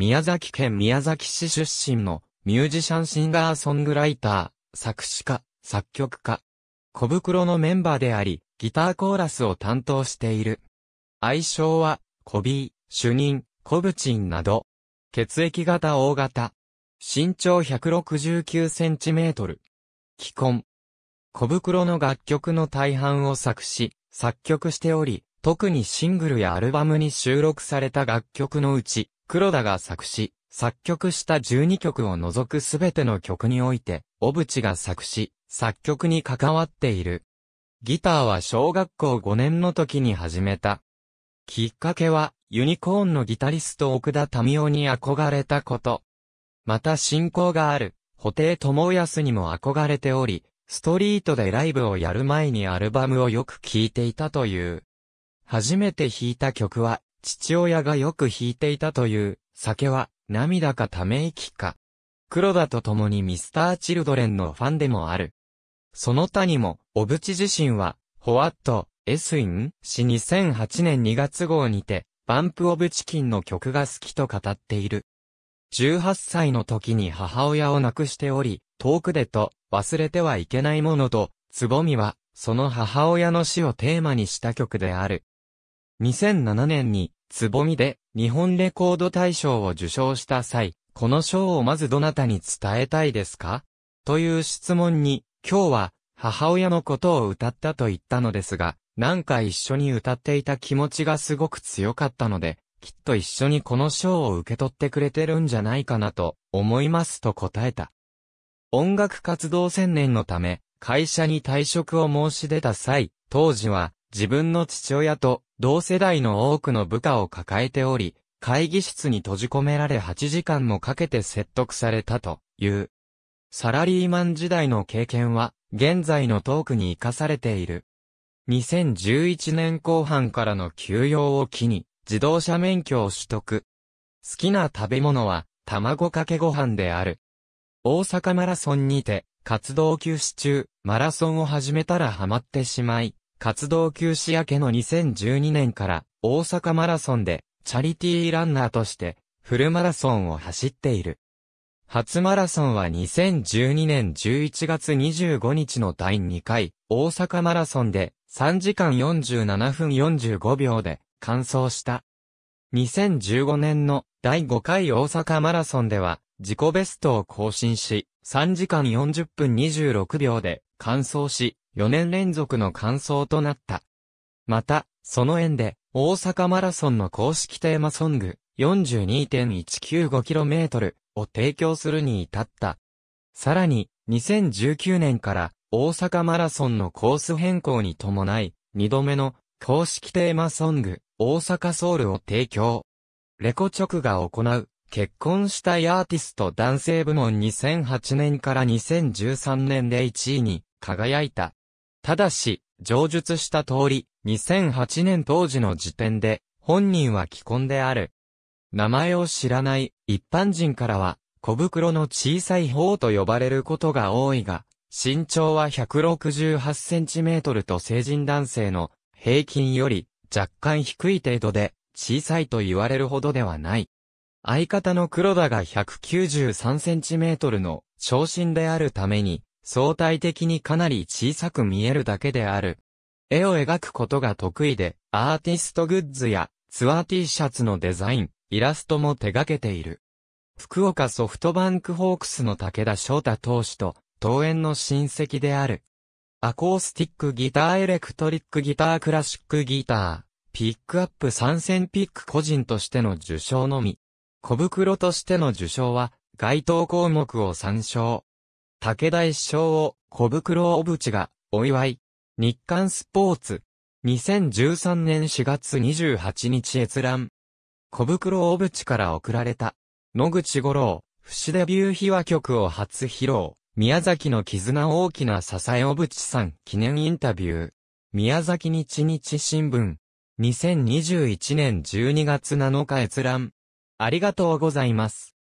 宮崎県宮崎市出身のミュージシャンシンガーソングライター、作詞家、作曲家。小袋のメンバーであり、ギターコーラスを担当している。愛称は、コビー、主任、コブチンなど。血液型大型。身長169センチメートル。既婚。小袋の楽曲の大半を作詞、作曲しており、特にシングルやアルバムに収録された楽曲のうち、黒田が作詞、作曲した12曲を除くすべての曲において、小渕が作詞、作曲に関わっている。ギターは小学校5年の時に始めた。きっかけは、ユニコーンのギタリスト奥田民生に憧れたこと。また信仰がある、布袋智康にも憧れており、ストリートでライブをやる前にアルバムをよく聴いていたという。初めて弾いた曲は、父親がよく弾いていたという、酒は、涙かため息か。黒田と共にミスター・チルドレンのファンでもある。その他にも、小渕自身は、ホワット、エスイン氏2008年2月号にて、バンプ・オブ・チキンの曲が好きと語っている。18歳の時に母親を亡くしており、遠くでと、忘れてはいけないものと、つぼみは、その母親の死をテーマにした曲である。2007年に、つぼみで、日本レコード大賞を受賞した際、この賞をまずどなたに伝えたいですかという質問に、今日は、母親のことを歌ったと言ったのですが、なんか一緒に歌っていた気持ちがすごく強かったので、きっと一緒にこの賞を受け取ってくれてるんじゃないかなと思いますと答えた。音楽活動専念のため、会社に退職を申し出た際、当時は自分の父親と同世代の多くの部下を抱えており、会議室に閉じ込められ8時間もかけて説得されたという。サラリーマン時代の経験は、現在のトークに活かされている。2011年後半からの休養を機に、自動車免許を取得。好きな食べ物は、卵かけご飯である。大阪マラソンにて、活動休止中、マラソンを始めたらハマってしまい、活動休止明けの2012年から大阪マラソンでチャリティーランナーとしてフルマラソンを走っている。初マラソンは2012年11月25日の第2回大阪マラソンで3時間47分45秒で完走した。2015年の第5回大阪マラソンでは自己ベストを更新し3時間40分26秒で完走し、4年連続の完走となった。また、その縁で、大阪マラソンの公式テーマソング、42.195km を提供するに至った。さらに、2019年から大阪マラソンのコース変更に伴い、2度目の公式テーマソング、大阪ソウルを提供。レコ直が行う、結婚したいアーティスト男性部門2008年から2013年で1位に輝いた。ただし、上述した通り、2008年当時の時点で、本人は既婚である。名前を知らない一般人からは、小袋の小さい方と呼ばれることが多いが、身長は168センチメートルと成人男性の平均より若干低い程度で小さいと言われるほどではない。相方の黒田が193センチメートルの長身であるために相対的にかなり小さく見えるだけである。絵を描くことが得意で、アーティストグッズやツアー T シャツのデザイン、イラストも手掛けている。福岡ソフトバンクホークスの武田翔太投手と、桃園の親戚である。アコースティックギターエレクトリックギタークラシックギター、ピックアップ参戦ピック個人としての受賞のみ。小袋としての受賞は、該当項目を参照。武田一生を小袋小渕がお祝い。日刊スポーツ。2013年4月28日閲覧。小袋小渕から送られた。野口五郎、不死デビュー秘話曲を初披露。宮崎の絆大きな支え小渕さん記念インタビュー。宮崎日日新聞。2021年12月7日閲覧。ありがとうございます。